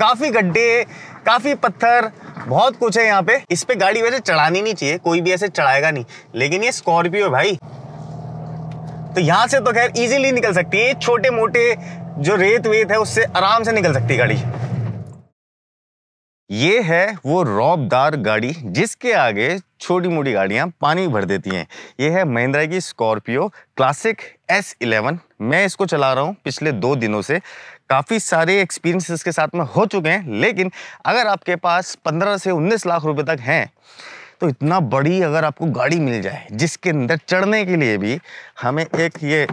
काफ़ी गड्ढे काफ़ी पत्थर बहुत कुछ है यहाँ पे इस पे गाड़ी वैसे चढ़ानी नहीं चाहिए कोई भी ऐसे चढ़ाएगा नहीं लेकिन ये स्कॉर्पियो भाई तो यहाँ से तो खैर इजीली निकल सकती है छोटे मोटे जो रेत वेत है उससे आराम से निकल सकती है गाड़ी ये है वो रौबदार गाड़ी जिसके आगे छोटी मोटी गाड़ियां पानी भर देती हैं ये है महिंद्रा की स्कॉर्पियो क्लासिक एस इलेवन मैं इसको चला रहा हूँ पिछले दो दिनों से काफ़ी सारे एक्सपीरियंसेस के साथ में हो चुके हैं लेकिन अगर आपके पास 15 से 19 लाख रुपए तक हैं तो इतना बड़ी अगर आपको गाड़ी मिल जाए जिसके अंदर चढ़ने के लिए भी हमें एक ये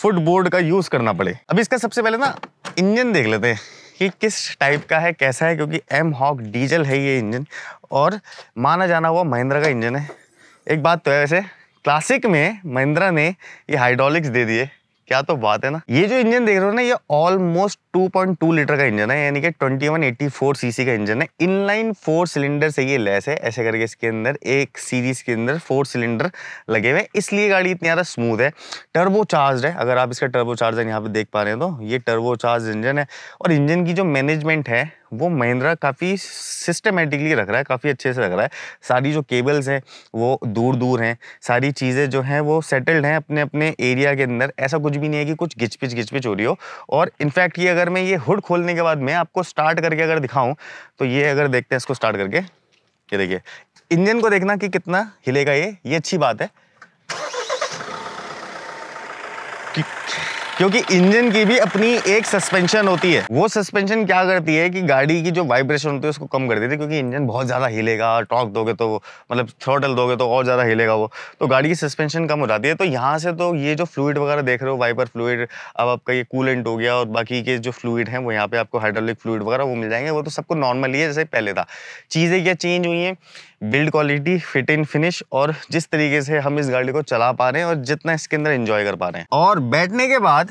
फुटबोर्ड का यूज़ करना पड़े अब इसका सबसे पहले ना इंजन देख लेते हैं कि किस टाइप का है कैसा है क्योंकि एम हॉक डीजल है ये इंजन और माना जाना हुआ महिंद्रा का इंजन है एक बात तो है वैसे क्लासिक में महिंद्रा ने ये हाइड्रोलिक्स दे दिए क्या तो बात है ना ये जो इंजन देख रहे हो ना ये ऑलमोस्ट 2.2 लीटर का इंजन है यानी कि 2184 सीसी का इंजन है इनलाइन फोर सिलेंडर से ये लेस है ऐसे करके इसके अंदर एक सीरीज के अंदर फोर सिलेंडर लगे हुए इसलिए गाड़ी इतनी ज़्यादा स्मूथ है टर्बो चार्ज है अगर आप इसका टर्बो चार्जर यहाँ पे देख पा रहे हो तो ये टर्बो चार्ज इंजन है और इंजन की जो मैनेजमेंट है वो महिंद्रा काफ़ी सिस्टमेटिकली रख रहा है काफ़ी अच्छे से रख रहा है सारी जो केबल्स हैं वो दूर दूर हैं सारी चीज़ें जो हैं वो सेटल्ड हैं अपने अपने एरिया के अंदर ऐसा कुछ भी नहीं है कि कुछ घिचपिच घिचपिच हो रही हो और इनफैक्ट ये अगर मैं ये हुड खोलने के बाद मैं आपको स्टार्ट करके अगर दिखाऊँ तो ये अगर देखते हैं इसको स्टार्ट करके ये देखिए इंजन को देखना कि कितना हिलेगा ये ये अच्छी बात है क्योंकि इंजन की भी अपनी एक सस्पेंशन होती है वो सस्पेंशन क्या करती है कि गाड़ी की जो वाइब्रेशन होती है उसको कम कर देती है क्योंकि इंजन बहुत ज़्यादा हिलेगा टॉक दोगे तो मतलब थ्रोटल दोगे तो और ज़्यादा हिलेगा वो तो गाड़ी की सस्पेंशन कम हो जाती है तो यहाँ से तो ये जो फ्लूड वगैरह देख रहे हो वाइपर फ्लूड अब आपका ये कूलेंट हो गया और बाकी के जो फ्लूड हैं वो यहाँ पे आपको हाइड्रोलिक फ्लूड वगैरह वो मिल जाएंगे वो तो सबको नॉर्मल ही है जैसे पहले था चीज़ें क्या चेंज हुई हैं build quality fit in finish और जिस तरीके से हम इस गाड़ी को चला पा रहे हैं और जितना इसके अंदर इंजॉय कर पा रहे हैं और बैठने के बाद बाद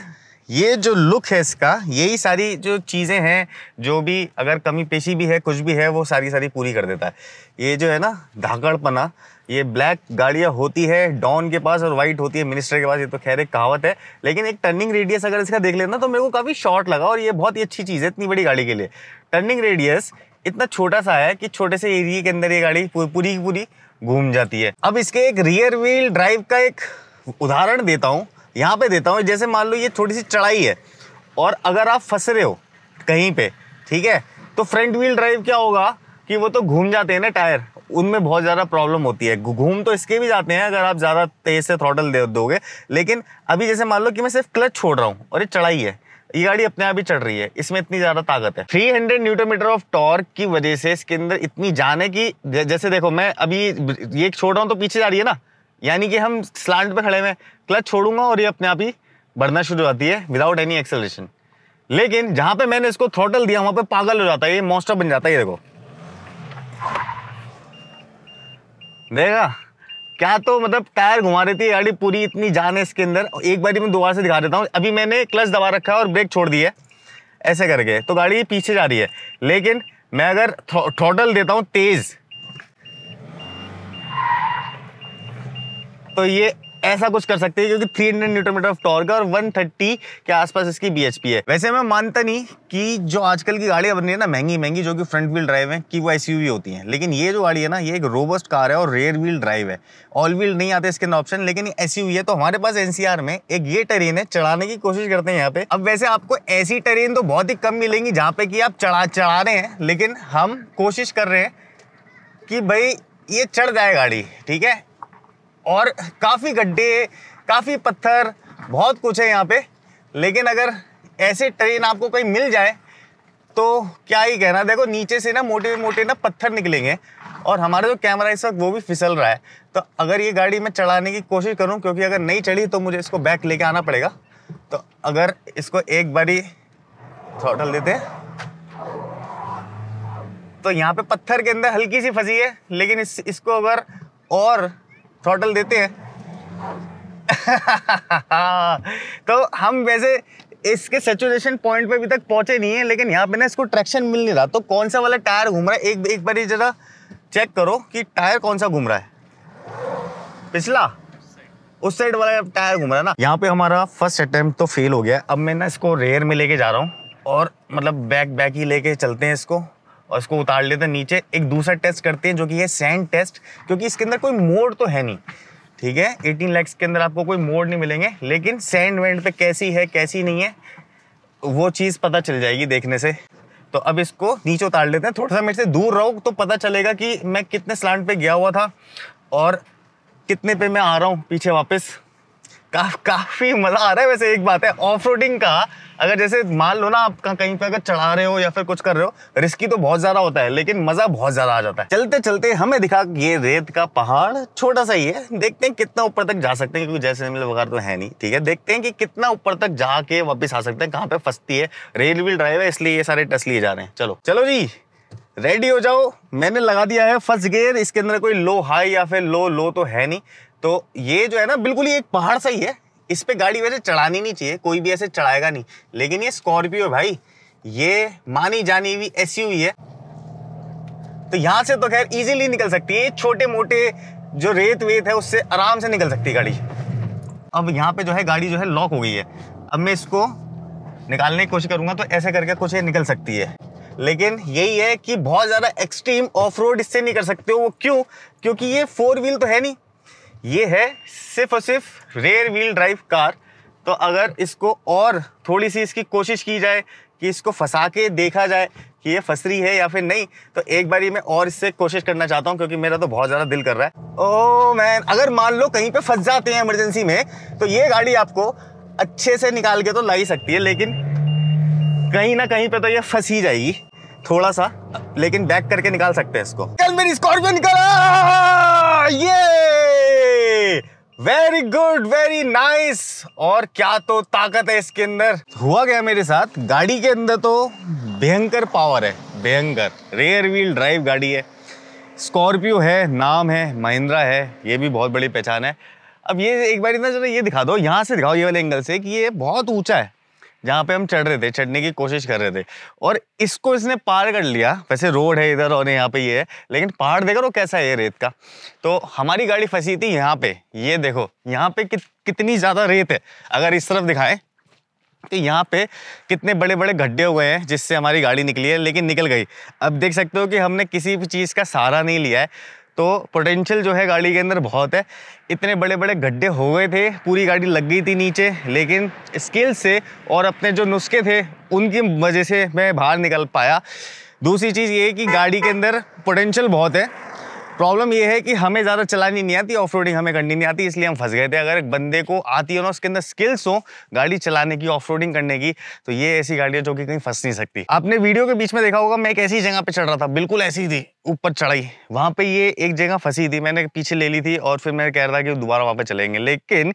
ये जो लुक है इसका यही सारी जो चीज़ें हैं जो भी अगर कमी पेशी भी है कुछ भी है वो सारी सारी पूरी कर देता है ये जो है ना धाकड़पना ये ब्लैक गाड़ियाँ होती है डॉन के पास और वाइट होती है मिनिस्टर के पास ये तो खैर एक कहावत है लेकिन एक टर्निंग रेडियस अगर इसका देख लेना तो मेरे को काफ़ी शॉर्ट लगा और ये बहुत ही अच्छी चीज़ है इतनी बड़ी गाड़ी के लिए टर्निंग रेडियस इतना छोटा सा है कि छोटे से एरिए के अंदर ये गाड़ी पूरी की पूरी घूम जाती है अब इसके एक रियर व्हील ड्राइव का एक उदाहरण देता हूँ यहाँ पे देता हूँ जैसे मान लो ये थोड़ी सी चढ़ाई है और अगर आप फंस रहे हो कहीं पे ठीक है तो फ्रंट व्हील ड्राइव क्या होगा कि वो तो घूम जाते हैं ना टायर उनमें बहुत ज़्यादा प्रॉब्लम होती है घूम तो इसके भी जाते हैं अगर आप ज़्यादा तेज़ से थ्रॉटल दे दोगे लेकिन अभी जैसे मान लो कि मैं सिर्फ क्लच छोड़ रहा हूँ और ये चढ़ाई है ये गाड़ी अपने आप ही चढ़ रही है इसमें इतनी ज़्यादा ताकत है 300 hundred newton metre of torque की वजह से इसके अंदर इतनी जान है कि जैसे देखो मैं अभी ये छोड़ रहा हूँ तो पीछे जा रही है ना यानी कि हम स्लांट पे खड़े हुए क्लच छोड़ूंगा और ये अपने आप ही बढ़ना शुरू हो जाती है विदाउट एनी एक्सेलरेशन लेकिन जहां पे मैंने इसको थ्रोटल दिया वहां पे पागल हो जाता है ये मॉन्स्टर बन जाता है ये देखो देखा क्या तो मतलब टायर घुमा रही थी गाड़ी पूरी इतनी जान है इसके अंदर एक बार मैं दोबारा से दिखा देता हूँ अभी मैंने क्लच दबा रखा है और ब्रेक छोड़ दी है ऐसे करके तो गाड़ी पीछे जा रही है लेकिन मैं अगर थ्रोटल देता हूँ तेज़ तो ये ऐसा कुछ कर सकते हैं क्योंकि 300 hundred newton metre of torque है और 130 के आसपास इसकी बीएचपी है वैसे मैं मानता नहीं कि जो आजकल की गाड़ियाँ बन रही है ना महंगी महंगी जो कि फ्रंट व्हील ड्राइव है कि वो एसयूवी होती हैं लेकिन ये जो गाड़ी है ना ये एक रोबस्ट कार है और रेयर व्हील ड्राइव है ऑल व्हील नहीं आते इसके अंदर ऑप्शन लेकिन एस है तो हमारे पास एन में एक ये ट्रेन है चढ़ाने की कोशिश करते हैं यहाँ पे अब वैसे आपको ऐसी ट्रेन तो बहुत ही कम मिलेंगी जहाँ पे कि आप चढ़ा चढ़ा रहे हैं लेकिन हम कोशिश कर रहे हैं कि भाई ये चढ़ जाए गाड़ी ठीक है और काफ़ी गड्ढे काफ़ी पत्थर बहुत कुछ है यहाँ पे लेकिन अगर ऐसे ट्रेन आपको कहीं मिल जाए तो क्या ही कहना देखो नीचे से ना मोटे मोटे ना पत्थर निकलेंगे और हमारा जो कैमरा इस वक्त वो भी फिसल रहा है तो अगर ये गाड़ी मैं चढ़ाने की कोशिश करूँ क्योंकि अगर नहीं चढ़ी तो मुझे इसको बैक लेके आना पड़ेगा तो अगर इसको एक बारी थोटल देते हैं तो यहाँ पे पत्थर के अंदर हल्की सी फंसी है लेकिन इस इसको अगर और थ्रॉटल देते हैं तो हम वैसे इसके सेचुरेशन पॉइंट पे अभी तक पहुंचे नहीं है लेकिन यहाँ पे ना इसको ट्रैक्शन मिल नहीं रहा तो कौन सा वाला टायर घूम रहा है एक एक बार ये जरा चेक करो कि टायर कौन सा घूम रहा है पिछला उस साइड वाला टायर घूम रहा है ना यहाँ पे हमारा फर्स्ट अटेम्प्ट तो फेल हो गया अब मैं ना इसको रेयर में लेके जा रहा हूँ और मतलब बैक बैक ही लेके चलते हैं इसको और इसको उतार लेते हैं नीचे एक दूसरा टेस्ट करते हैं जो कि है सैंड टेस्ट क्योंकि इसके अंदर कोई मोड तो है नहीं ठीक है एटीन लैक्स के अंदर आपको कोई मोड नहीं मिलेंगे लेकिन सैंड वेंड पे कैसी है कैसी नहीं है वो चीज़ पता चल जाएगी देखने से तो अब इसको नीचे उतार लेते हैं थोड़ा सा मेरे से दूर रहो तो पता चलेगा कि मैं कितने स्लांट पे गया हुआ था और कितने पे मैं आ रहा हूँ पीछे वापस का, काफी मजा आ रहा है वैसे एक बात है ऑफ रोडिंग का अगर जैसे मान लो ना आप कहीं पे अगर चढ़ा रहे हो या फिर कुछ कर रहे हो रिस्की तो बहुत ज्यादा होता है लेकिन मजा बहुत ज्यादा आ जाता है चलते चलते हमें दिखा ये रेत का पहाड़ छोटा सा ही है देखते हैं कितना ऊपर तक जा सकते हैं क्योंकि मिल वगैरह तो है नहीं ठीक है देखते हैं कि कितना ऊपर तक जाके वापिस आ सकते हैं कहाँ पे फंसती है रेल ड्राइवर ड्राइव है इसलिए ये सारे टस लिए जा रहे हैं चलो चलो जी रेडी हो जाओ मैंने लगा दिया है फर्स्ट गेयर इसके अंदर कोई लो हाई या फिर लो लो तो है नहीं तो ये जो है ना बिल्कुल ही एक पहाड़ सही है इस पर गाड़ी वैसे चढ़ानी नहीं चाहिए कोई भी ऐसे चढ़ाएगा नहीं लेकिन ये स्कॉर्पियो भाई ये मानी जानी हुई एस है तो यहाँ से तो खैर इजीली निकल सकती है छोटे मोटे जो रेत वेत है उससे आराम से निकल सकती है गाड़ी अब यहाँ पे जो है गाड़ी जो है लॉक हो गई है अब मैं इसको निकालने की कोशिश करूंगा तो ऐसे करके कुछ निकल सकती है लेकिन यही है कि बहुत ज़्यादा एक्सट्रीम ऑफ रोड इससे नहीं कर सकते हो वो क्यों क्योंकि ये फोर व्हील तो है नहीं ये है सिर्फ और सिर्फ रेयर व्हील ड्राइव कार तो अगर इसको और थोड़ी सी इसकी कोशिश की जाए कि इसको फंसा के देखा जाए कि ये फसरी है या फिर नहीं तो एक बार ही मैं और इससे कोशिश करना चाहता हूँ क्योंकि मेरा तो बहुत ज़्यादा दिल कर रहा है ओ मैन अगर मान लो कहीं पे फंस जाते हैं इमरजेंसी में तो ये गाड़ी आपको अच्छे से निकाल के तो ला ही सकती है लेकिन कहीं ना कहीं पे तो ये फंस ही जाएगी थोड़ा सा लेकिन बैक करके निकाल सकते हैं इसको कल मेरी स्कॉर्पियो निकाला ये वेरी गुड वेरी नाइस और क्या तो ताकत है इसके अंदर हुआ गया मेरे साथ गाड़ी के अंदर तो भयंकर पावर है भयंकर रेयर व्हील ड्राइव गाड़ी है स्कॉर्पियो है नाम है महिंद्रा है ये भी बहुत बड़ी पहचान है अब ये एक बार इतना चलो ये दिखा दो यहाँ से दिखाओ ये वाले एंगल से कि ये बहुत ऊंचा है जहाँ पे हम चढ़ रहे थे चढ़ने की कोशिश कर रहे थे और इसको इसने पार कर लिया वैसे रोड है इधर और यहाँ पे ये है लेकिन पहाड़ देखो कैसा है रेत का तो हमारी गाड़ी फंसी थी यहाँ पे ये देखो यहाँ पे कि, कितनी ज़्यादा रेत है अगर इस तरफ दिखाएं तो यहाँ पे कितने बड़े बड़े गड्ढे हुए हैं जिससे हमारी गाड़ी निकली है लेकिन निकल गई अब देख सकते हो कि हमने किसी भी चीज़ का सहारा नहीं लिया है तो पोटेंशियल जो है गाड़ी के अंदर बहुत है इतने बड़े बड़े गड्ढे हो गए थे पूरी गाड़ी लग गई थी नीचे लेकिन स्किल से और अपने जो नुस्खे थे उनकी वजह से मैं बाहर निकल पाया दूसरी चीज़ ये कि गाड़ी के अंदर पोटेंशियल बहुत है प्रॉब्लम ये है कि हमें ज़्यादा चलानी नहीं आती ऑफ हमें करनी नहीं आती इसलिए हम फंस गए थे अगर एक बंदे को आती हो ना उसके अंदर स्किल्स हो गाड़ी चलाने की ऑफ करने की तो ये ऐसी गाड़ी है जो कि कहीं फंस नहीं सकती आपने वीडियो के बीच में देखा होगा मैं एक ऐसी जगह पर चढ़ रहा था बिल्कुल ऐसी थी ऊपर चढ़ाई वहाँ पे ये एक जगह फंसी थी मैंने पीछे ले ली थी और फिर मैं कह रहा था कि दोबारा वहाँ पे चलेंगे लेकिन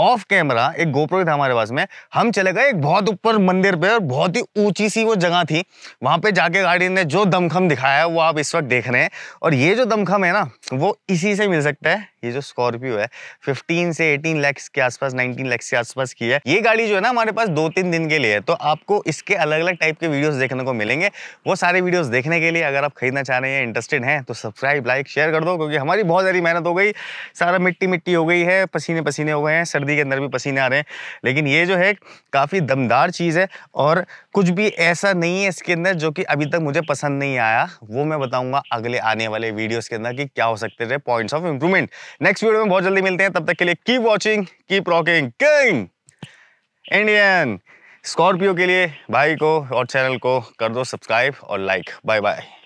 ऑफ कैमरा एक गोप्रो था हमारे पास में हम चले गए एक बहुत ऊपर मंदिर पे और बहुत ही ऊंची सी वो जगह थी वहाँ पे जाके गाड़ी ने जो दमखम दिखाया है वो आप इस वक्त देख रहे हैं और ये जो दमखम है ना वो इसी से मिल सकता है ये जो स्कॉर्पियो है 15 से 18 लैक्स के आसपास 19 लैक्स के आसपास की है ये गाड़ी जो है ना हमारे पास दो तीन दिन के लिए है तो आपको इसके अलग अलग टाइप के वीडियोस देखने को मिलेंगे वो सारे वीडियोस देखने के लिए अगर आप खरीदना चाह रहे हैं इंटरेस्टेड हैं तो सब्सक्राइब लाइक शेयर कर दो क्योंकि हमारी बहुत सारी मेहनत हो गई सारा मिट्टी मिट्टी हो गई है पसीने पसीने हो गए हैं सर्दी के अंदर भी पसीने आ रहे हैं लेकिन ये जो है काफ़ी दमदार चीज़ है और कुछ भी ऐसा नहीं है इसके अंदर जो कि अभी तक मुझे पसंद नहीं आया वो मैं बताऊंगा अगले आने वाले वीडियोस के अंदर कि क्या हो सकते थे points of improvement next video में बहुत जल्दी मिलते हैं तब तक के लिए keep watching keep rocking king Indian Scorpio के लिए भाई को और चैनल को कर दो सब्सक्राइब और लाइक बाय बाय